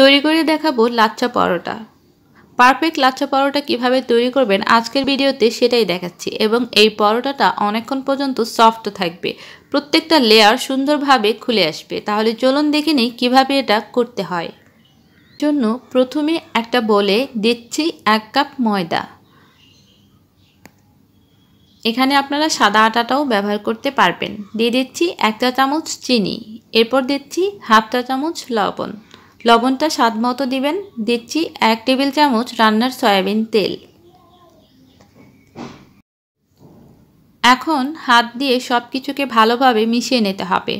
তৈরি করে দেখাবো লাচ্চা পরোটা পারফেক্ট লাচ্চা পরোটা কিভাবে তৈরি করবেন আজকের ভিডিওতে সেটাই দেখাচ্ছি এবং এই পরোটাটা অনেকক্ষণ পর্যন্ত সফট থাকবে প্রত্যেকটা লেয়ার সুন্দরভাবে খুলে আসবে তাহলে চলুন দেখে নিই কীভাবে এটা করতে হয় জন্য প্রথমে একটা বলে দিচ্ছি এক কাপ ময়দা এখানে আপনারা সাদা আটাটাও ব্যবহার করতে পারবেন দিয়ে দিচ্ছি এক চা চামচ চিনি এরপর দিচ্ছি হাফ চা চামচ লবণ লবণটা স্বাদ মতো দিবেন দিচ্ছি এক টেবিল চামচ রান্নার সয়াবিন তেল এখন হাত দিয়ে সব কিছুকে ভালোভাবে মিশিয়ে নিতে হবে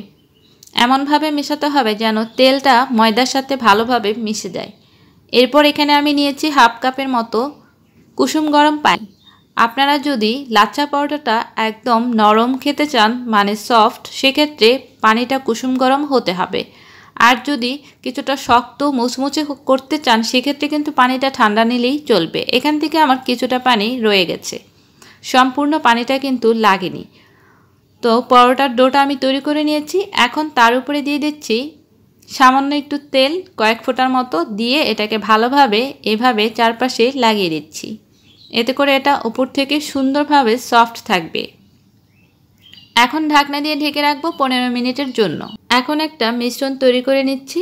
এমনভাবে মেশাতে হবে যেন তেলটা ময়দার সাথে ভালোভাবে মিশে যায় এরপর এখানে আমি নিয়েছি হাফ কাপের মতো কুসুম গরম পানি আপনারা যদি লাচ্চা পাউডারটা একদম নরম খেতে চান মানে সফট সেক্ষেত্রে পানিটা কুসুম গরম হতে হবে আর যদি কিছুটা শক্ত মুচমুচে করতে চান সেক্ষেত্রে কিন্তু পানিটা ঠান্ডা নিলেই চলবে এখান থেকে আমার কিছুটা পানি রয়ে গেছে সম্পূর্ণ পানিটা কিন্তু লাগেনি তো পরোটার ডোটা আমি তৈরি করে নিয়েছি এখন তার উপরে দিয়ে দিচ্ছি সামান্য একটু তেল কয়েক ফোঁটার মতো দিয়ে এটাকে ভালোভাবে এভাবে চারপাশে লাগিয়ে দিচ্ছি এতে করে এটা উপর থেকে সুন্দরভাবে সফট থাকবে এখন ঢাকনা দিয়ে ঢেকে রাখবো পনেরো মিনিটের জন্য এখন একটা মিশ্রণ তৈরি করে নিচ্ছি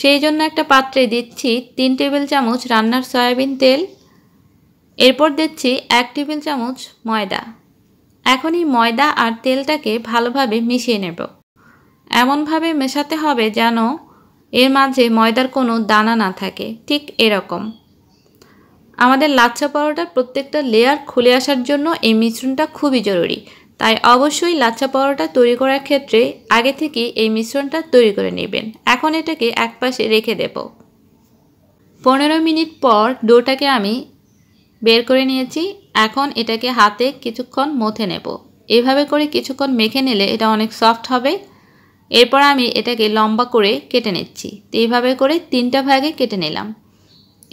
সেই জন্য একটা পাত্রে দিচ্ছি তিন টেবিল চামচ রান্নার সয়াবিন তেল এরপর দিচ্ছি এক টেবিল চামচ ময়দা এখনই ময়দা আর তেলটাকে ভালোভাবে মিশিয়ে নেব এমনভাবে মেশাতে হবে যেন এর মাঝে ময়দার কোনো দানা না থাকে ঠিক এরকম আমাদের লাচ্ছা পরোটার প্রত্যেকটা লেয়ার খুলে আসার জন্য এই মিশ্রণটা খুবই জরুরি তাই অবশ্যই লাচ্ছা পরোটা তৈরি করার ক্ষেত্রে আগে থেকে এই মিশ্রণটা তৈরি করে নেবেন এখন এটাকে একপাশে রেখে দেব পনেরো মিনিট পর ডোটাকে আমি বের করে নিয়েছি এখন এটাকে হাতে কিছুক্ষণ মথে নেব এভাবে করে কিছুক্ষণ মেখে নিলে এটা অনেক সফট হবে এরপর আমি এটাকে লম্বা করে কেটে নিচ্ছি তো এইভাবে করে তিনটা ভাগে কেটে নিলাম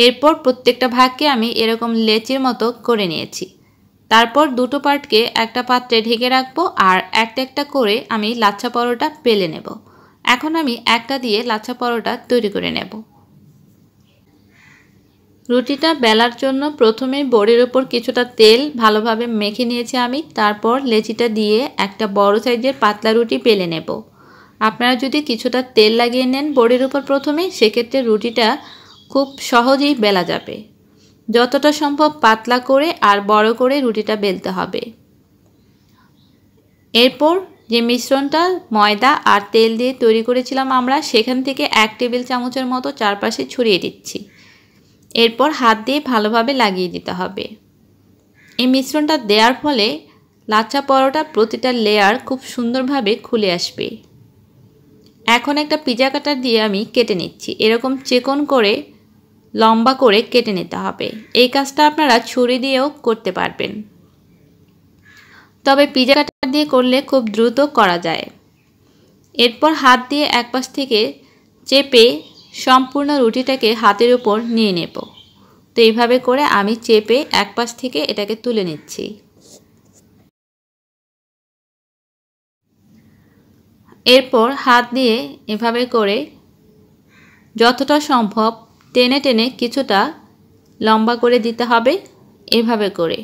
এরপর প্রত্যেকটা ভাগকে আমি এরকম লেচির মতো করে নিয়েছি তারপর দুটো পার্টকে একটা পাত্রে ঢেকে রাখবো আর একটা একটা করে আমি লাচ্ছা পরোটা পেলে নেব এখন আমি একটা দিয়ে লাচ্ছা পরোটা তৈরি করে নেব রুটিটা বেলার জন্য প্রথমে বড়ির ওপর কিছুটা তেল ভালোভাবে মেখে নিয়েছি আমি তারপর লেচিটা দিয়ে একটা বড় সাইজের পাতলা রুটি পেলে নেব আপনারা যদি কিছুটা তেল লাগিয়ে নেন বড়ির উপর প্রথমে সেক্ষেত্রে রুটিটা খুব সহজেই বেলা যাবে যতটা সম্ভব পাতলা করে আর বড় করে রুটিটা বেলতে হবে এরপর যে মিশ্রণটা ময়দা আর তেল দিয়ে তৈরি করেছিলাম আমরা সেখান থেকে এক টেবিল চামচের মতো চারপাশে ছড়িয়ে দিচ্ছি এরপর হাত দিয়ে ভালোভাবে লাগিয়ে দিতে হবে এই মিশ্রণটা দেওয়ার ফলে লাচ্ছা পরোটা প্রতিটা লেয়ার খুব সুন্দরভাবে খুলে আসবে এখন একটা পিজা কাটার দিয়ে আমি কেটে নিচ্ছি এরকম চেকন করে লম্বা করে কেটে নিতে হবে এই কাজটা আপনারা ছুরি দিয়েও করতে পারবেন তবে পিজা কাটার দিয়ে করলে খুব দ্রুত করা যায় এরপর হাত দিয়ে একপাশ থেকে চেপে সম্পূর্ণ রুটিটাকে হাতের উপর নিয়ে নেব তো এইভাবে করে আমি চেপে একপাশ থেকে এটাকে তুলে নিচ্ছি এরপর হাত দিয়ে এভাবে করে যতটা সম্ভব টেনে টেনে কিছুটা লম্বা করে দিতে হবে এভাবে করে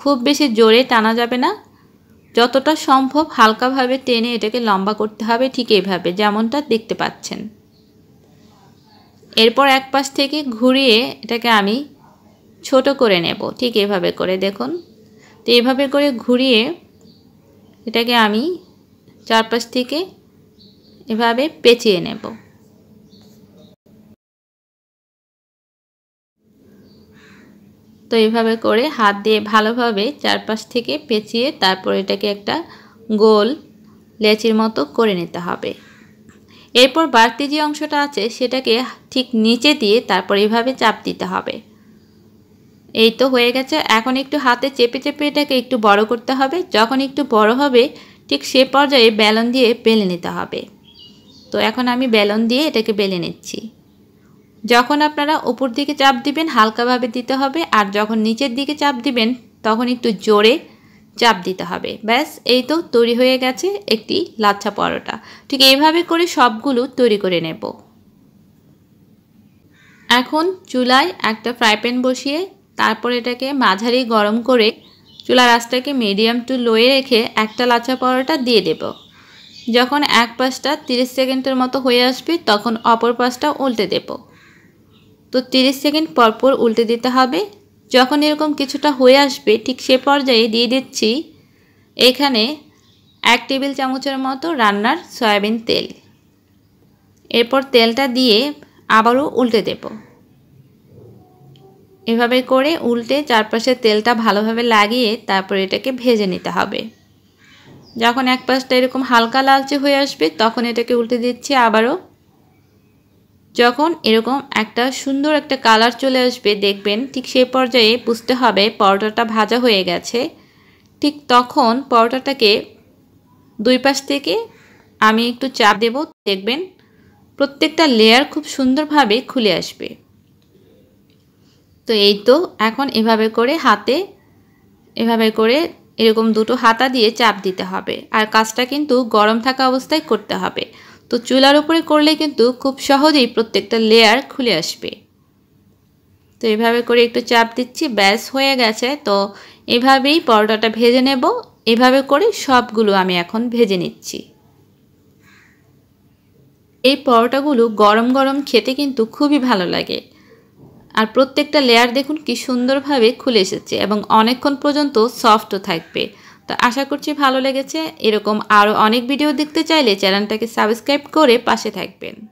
খুব বেশি জোরে টানা যাবে না যতটা সম্ভব হালকাভাবে টেনে এটাকে লম্বা করতে হবে ঠিক এইভাবে যেমনটা দেখতে পাচ্ছেন এরপর এক পাশ থেকে ঘুরিয়ে এটাকে আমি ছোট করে নেব ঠিক এভাবে করে দেখুন তো এভাবে করে ঘুরিয়ে এটাকে আমি চারপাশ থেকে এভাবে পেঁচিয়ে নেব তো এভাবে করে হাত দিয়ে ভালোভাবে চারপাশ থেকে পেঁচিয়ে তারপর এটাকে একটা গোল লেচির মতো করে নিতে হবে এরপর বাড়তি যে অংশটা আছে সেটাকে ঠিক নিচে দিয়ে তারপর এভাবে চাপ দিতে হবে এই তো হয়ে গেছে এখন একটু হাতে চেপে চেপে এটাকে একটু বড় করতে হবে যখন একটু বড় হবে ঠিক সে পর্যায়ে বেলন দিয়ে বেলে নিতে হবে তো এখন আমি বেলন দিয়ে এটাকে বেলে নিচ্ছি যখন আপনারা উপর দিকে চাপ দিবেন হালকাভাবে দিতে হবে আর যখন নিচের দিকে চাপ দিবেন তখন একটু জোরে চাপ দিতে হবে ব্যাস এই তো তৈরি হয়ে গেছে একটি লাচ্ছা পরোটা ঠিক এইভাবে করে সবগুলো তৈরি করে নেব এখন চুলায় একটা ফ্রাই প্যান বসিয়ে তারপর এটাকে মাঝারি গরম করে চুলার আঁচটাকে মিডিয়াম টু লোয়ে রেখে একটা লাচা পরোটা দিয়ে দেব যখন এক পাশটা তিরিশ সেকেন্ডের মতো হয়ে আসবে তখন অপর পাশটা উল্টে দেবো তো 30 সেকেন্ড পরপর উল্টে দিতে হবে যখন এরকম কিছুটা হয়ে আসবে ঠিক সে পর্যায়ে দিয়ে দিচ্ছি এখানে এক টেবিল চামচের মতো রান্নার সয়াবিন তেল এরপর তেলটা দিয়ে আবারও উল্টে দেব এভাবে করে উল্টে চারপাশে তেলটা ভালোভাবে লাগিয়ে তারপর এটাকে ভেজে নিতে হবে যখন এক পাশটা এরকম হালকা লালচে হয়ে আসবে তখন এটাকে উল্টে দিচ্ছি আবারও যখন এরকম একটা সুন্দর একটা কালার চলে আসবে দেখবেন ঠিক সেই পর্যায়ে বুঝতে হবে পরোটাটা ভাজা হয়ে গেছে ঠিক তখন পরোটাটাকে দুই পাশ থেকে আমি একটু চাপ দেব দেখবেন প্রত্যেকটা লেয়ার খুব সুন্দরভাবে খুলে আসবে তো এই তো এখন এভাবে করে হাতে এভাবে করে এরকম দুটো হাতা দিয়ে চাপ দিতে হবে আর কাজটা কিন্তু গরম থাকা অবস্থায় করতে হবে তো চুলার উপরে করলে কিন্তু খুব সহজেই প্রত্যেকটা লেয়ার খুলে আসবে তো এভাবে করে একটু চাপ দিচ্ছি ব্যাস হয়ে গেছে তো এভাবেই পরোটাটা ভেজে নেব এভাবে করে সবগুলো আমি এখন ভেজে নিচ্ছি এই পরোটাগুলো গরম গরম খেতে কিন্তু খুবই ভালো লাগে আর প্রত্যেকটা লেয়ার দেখুন কি সুন্দরভাবে খুলে এসেছে এবং অনেকক্ষণ পর্যন্ত সফটও থাকবে তো আশা করছি ভালো লেগেছে এরকম আরও অনেক ভিডিও দেখতে চাইলে চ্যানেলটাকে সাবস্ক্রাইব করে পাশে থাকবেন